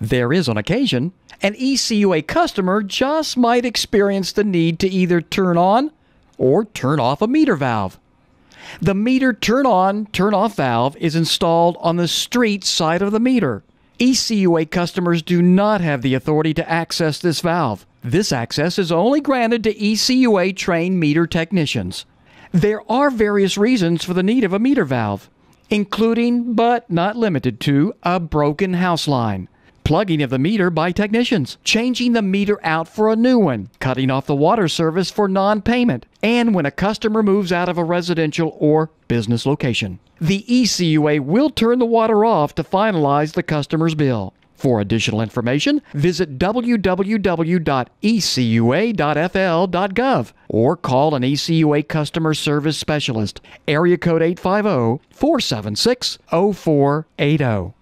There is, on occasion, an ECUA customer just might experience the need to either turn on or turn off a meter valve. The meter turn on, turn off valve is installed on the street side of the meter. ECUA customers do not have the authority to access this valve. This access is only granted to ECUA trained meter technicians. There are various reasons for the need of a meter valve, including but not limited to a broken house line plugging of the meter by technicians, changing the meter out for a new one, cutting off the water service for non payment, and when a customer moves out of a residential or business location. The ECUA will turn the water off to finalize the customer's bill. For additional information, visit www.ecua.fl.gov or call an ECUA customer service specialist, area code 850 476 0480.